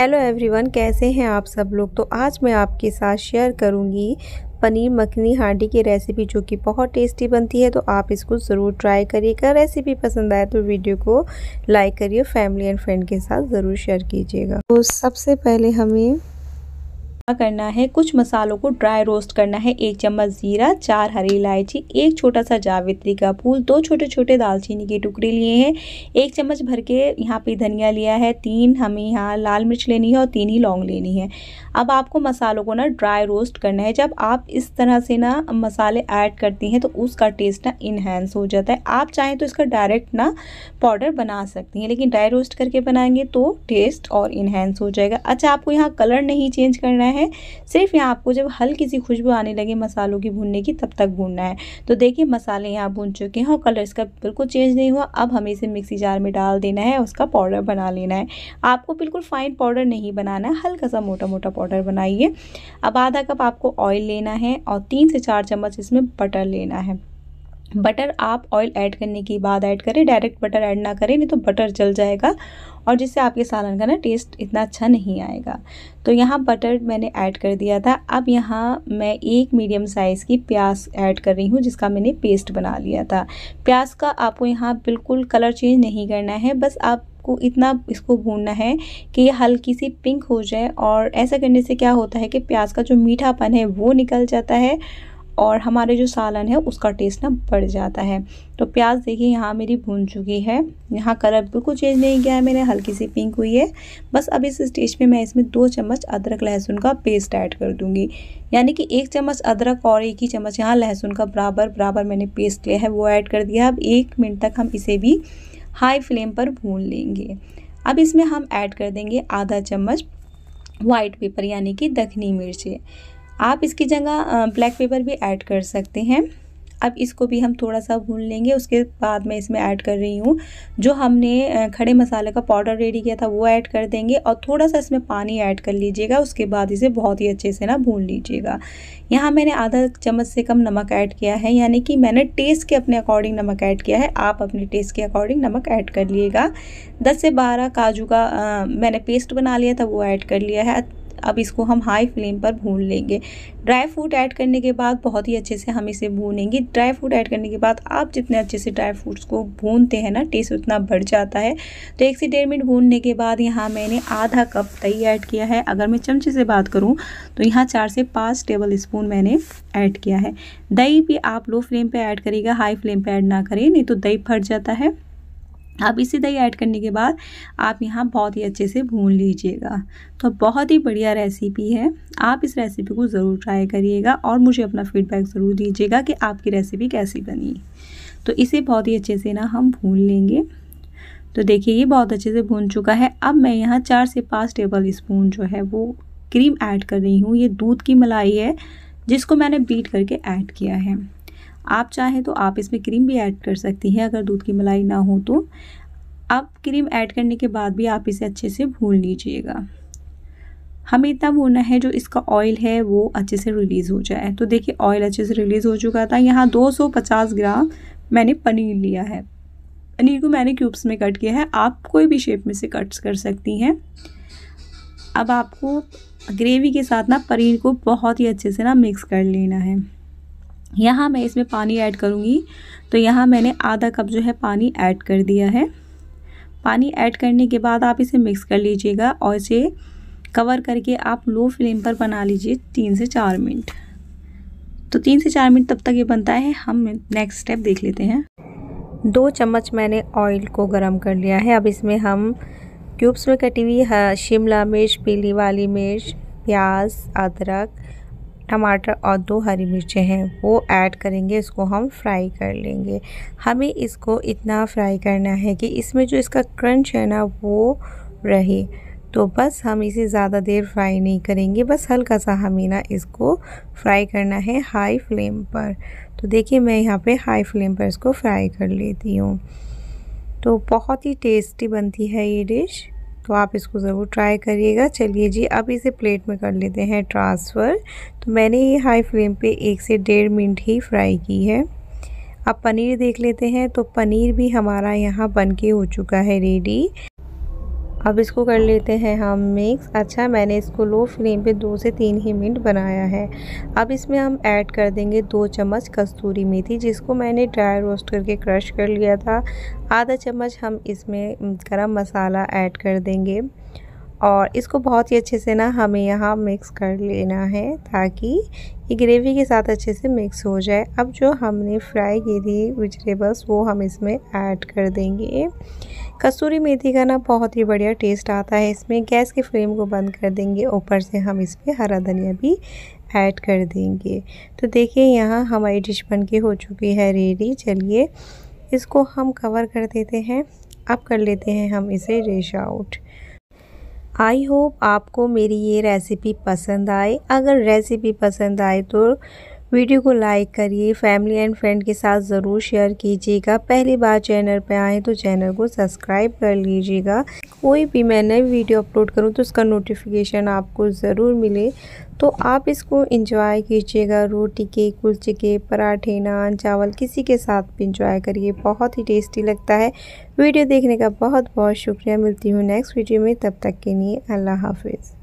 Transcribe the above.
hello everyone कैसे हैं आप सब लोग तो आज मैं आपके साथ शेयर करूंगी पनीर मखनी हांडी की रेसिपी जो कि बहुत टेस्टी बनती है तो आप इसको ज़रूर ट्राई करिएगा रेसिपी पसंद आए तो वीडियो को लाइक करिए फैमिली एंड फ्रेंड के साथ ज़रूर शेयर कीजिएगा तो सबसे पहले हमें करना है कुछ मसालों को ड्राई रोस्ट करना है एक चम्मच जीरा चार हरी इलायची एक छोटा सा जावित्री का फूल दो छोटे छोटे दालचीनी के टुकड़े लिए हैं एक चम्मच भर के यहाँ पे धनिया लिया है तीन हमें यहाँ लाल मिर्च लेनी है और तीन ही लौंग लेनी है अब आपको मसालों को ना ड्राई रोस्ट करना है जब आप इस तरह से ना मसाले ऐड करती हैं तो उसका टेस्ट ना इन्हेंस हो जाता है आप चाहें तो इसका डायरेक्ट ना पाउडर बना सकती हैं लेकिन ड्राई रोस्ट करके बनाएंगे तो टेस्ट और इन्हेंस हो जाएगा अच्छा आपको यहाँ कलर नहीं चेंज करना है है सिर्फ यहाँ आपको जब हल्की सी खुशबू आने लगे मसालों की भूनने की तब तक भूनना है तो देखिए मसाले यहाँ भून चुके हैं और कलर इसका बिल्कुल चेंज नहीं हुआ अब हमें इसे मिक्सी जार में डाल देना है उसका पाउडर बना लेना है आपको बिल्कुल फाइन पाउडर नहीं बनाना है हल्का सा मोटा मोटा पाउडर बनाइए अब आधा कप आपको ऑयल लेना है और तीन से चार चम्मच इसमें बटर लेना है बटर आप ऑयल ऐड करने के बाद ऐड करें डायरेक्ट बटर ऐड ना करें नहीं तो बटर जल जाएगा और जिससे आपके सालन का ना टेस्ट इतना अच्छा नहीं आएगा तो यहाँ बटर मैंने ऐड कर दिया था अब यहाँ मैं एक मीडियम साइज़ की प्याज ऐड कर रही हूँ जिसका मैंने पेस्ट बना लिया था प्याज का आपको यहाँ बिल्कुल कलर चेंज नहीं करना है बस आप आपको इतना इसको भूनना है कि ये हल्की सी पिंक हो जाए और ऐसा करने से क्या होता है कि प्याज का जो मीठापन है वो निकल जाता है और हमारे जो सालन है उसका टेस्ट ना बढ़ जाता है तो प्याज देखिए यहाँ मेरी भून चुकी है यहाँ कलर बिल्कुल चेंज नहीं किया है मैंने हल्की सी पिंक हुई है बस अब इस स्टेज पे मैं इसमें दो चम्मच अदरक लहसुन का पेस्ट ऐड कर दूँगी यानी कि एक चम्मच अदरक और एक ही चम्मच यहाँ लहसुन का बराबर बराबर मैंने पेस्ट लिया है वो ऐड कर दिया अब एक मिनट तक हम इसे भी हाई फ्लेम पर भून लेंगे अब इसमें हम ऐड कर देंगे आधा चम्मच वाइट पेपर यानी कि दखनी मिर्ची आप इसकी जगह ब्लैक पेपर भी ऐड कर सकते हैं अब इसको भी हम थोड़ा सा भून लेंगे उसके बाद मैं इसमें ऐड कर रही हूँ जो हमने खड़े मसाले का पाउडर रेडी किया था वो ऐड कर देंगे और थोड़ा सा इसमें पानी ऐड कर लीजिएगा उसके बाद इसे बहुत ही अच्छे से ना भून लीजिएगा यहाँ मैंने आधा चम्मच से कम नमक ऐड किया है यानी कि मैंने टेस्ट के अपने अकॉर्डिंग नमक ऐड किया है आप अपने टेस्ट के अकॉर्डिंग नमक ऐड कर लीजिएगा दस से बारह काजू का आ, मैंने पेस्ट बना लिया था वो ऐड कर लिया है अब इसको हम हाई फ्लेम पर भून लेंगे ड्राई फ्रूट ऐड करने के बाद बहुत ही अच्छे से हम इसे भूनेंगे ड्राई फ्रूट ऐड करने के बाद आप जितने अच्छे से ड्राई फ्रूट्स को भूनते हैं ना टेस्ट उतना बढ़ जाता है तो एक से डेढ़ मिनट भूनने के बाद यहाँ मैंने आधा कप दही ऐड किया है अगर मैं चमचे से बात करूँ तो यहाँ चार से पाँच टेबल स्पून मैंने ऐड किया है दही भी आप लो फ्लेम पर ऐड करिएगा हाई फ्लेम पर ऐड ना करें नहीं तो दही फट जाता है अब इसी दही ऐड करने के बाद आप यहाँ बहुत ही अच्छे से भून लीजिएगा तो बहुत ही बढ़िया रेसिपी है आप इस रेसिपी को ज़रूर ट्राई करिएगा और मुझे अपना फीडबैक ज़रूर दीजिएगा कि आपकी रेसिपी कैसी बनी तो इसे बहुत ही अच्छे से ना हम भून लेंगे तो देखिए ये बहुत अच्छे से भून चुका है अब मैं यहाँ चार से पाँच टेबल स्पून जो है वो क्रीम ऐड कर रही हूँ ये दूध की मलाई है जिसको मैंने बीट करके ऐड किया है आप चाहें तो आप इसमें क्रीम भी ऐड कर सकती हैं अगर दूध की मलाई ना हो तो अब क्रीम ऐड करने के बाद भी आप इसे अच्छे से भून लीजिएगा हमें इतना भूनना है जो इसका ऑयल है वो अच्छे से रिलीज़ हो जाए तो देखिए ऑयल अच्छे से रिलीज़ हो चुका था यहाँ 250 ग्राम मैंने पनीर लिया है पनीर को मैंने क्यूब्स में कट किया है आप कोई भी शेप में से कट्स कर सकती हैं अब आपको ग्रेवी के साथ ना पनीर को बहुत ही अच्छे से ना मिक्स कर लेना है यहाँ मैं इसमें पानी ऐड करूँगी तो यहाँ मैंने आधा कप जो है पानी ऐड कर दिया है पानी ऐड करने के बाद आप इसे मिक्स कर लीजिएगा और इसे कवर करके आप लो फ्लेम पर बना लीजिए तीन से चार मिनट तो तीन से चार मिनट तब तक ये बनता है हम नेक्स्ट स्टेप देख लेते हैं दो चम्मच मैंने ऑयल को गरम कर लिया है अब इसमें हम क्यूब्स में कटी हुई हाँ, शिमला मिर्च पीली वाली मिर्च प्याज अदरक टमाटर और दो हरी मिर्चें हैं वो ऐड करेंगे इसको हम फ्राई कर लेंगे हमें इसको इतना फ्राई करना है कि इसमें जो इसका क्रंच है ना वो रहे तो बस हम इसे ज़्यादा देर फ्राई नहीं करेंगे बस हल्का सा हमें ना इसको फ्राई करना है हाई फ्लेम पर तो देखिए मैं यहाँ पे हाई फ्लेम पर इसको फ्राई कर लेती हूँ तो बहुत ही टेस्टी बनती है ये डिश तो आप इसको ज़रूर ट्राई करिएगा चलिए जी अब इसे प्लेट में कर लेते हैं ट्रांसफ़र तो मैंने ये हाई फ्लेम पे एक से डेढ़ मिनट ही फ्राई की है अब पनीर देख लेते हैं तो पनीर भी हमारा यहाँ बनके हो चुका है रेडी अब इसको कर लेते हैं हम मिक्स अच्छा मैंने इसको लो फ्लेम पे दो से तीन ही मिनट बनाया है अब इसमें हम ऐड कर देंगे दो चम्मच कस्तूरी मेथी जिसको मैंने ड्राई रोस्ट करके क्रश कर लिया था आधा चम्मच हम इसमें गरम मसाला ऐड कर देंगे और इसको बहुत ही अच्छे से ना हमें यहाँ मिक्स कर लेना है ताकि ये ग्रेवी के साथ अच्छे से मिक्स हो जाए अब जो हमने फ्राई की थी वेजिटेबल्स वो हम इसमें ऐड कर देंगे कसूरी मेथी का ना बहुत ही बढ़िया टेस्ट आता है इसमें गैस के फ्लेम को बंद कर देंगे ऊपर से हम इस पर हरा धनिया भी ऐड कर देंगे तो देखिए यहाँ हमारी डिश के हो चुकी है रेडी चलिए इसको हम कवर कर देते हैं अब कर लेते हैं हम इसे रेश आउट आई होप आपको मेरी ये रेसिपी पसंद आए अगर रेसिपी पसंद आए तो वीडियो को लाइक करिए फैमिली एंड फ्रेंड के साथ ज़रूर शेयर कीजिएगा पहली बार चैनल पर आए तो चैनल को सब्सक्राइब कर लीजिएगा कोई भी मैं नई वीडियो अपलोड करूँ तो उसका नोटिफिकेशन आपको ज़रूर मिले तो आप इसको इंजॉय कीजिएगा रोटी के कुलचे के पराठे नान चावल किसी के साथ भी इंजॉय करिए बहुत ही टेस्टी लगता है वीडियो देखने का बहुत बहुत शुक्रिया मिलती हूँ नेक्स्ट वीडियो में तब तक के लिए अल्लाह हाफिज़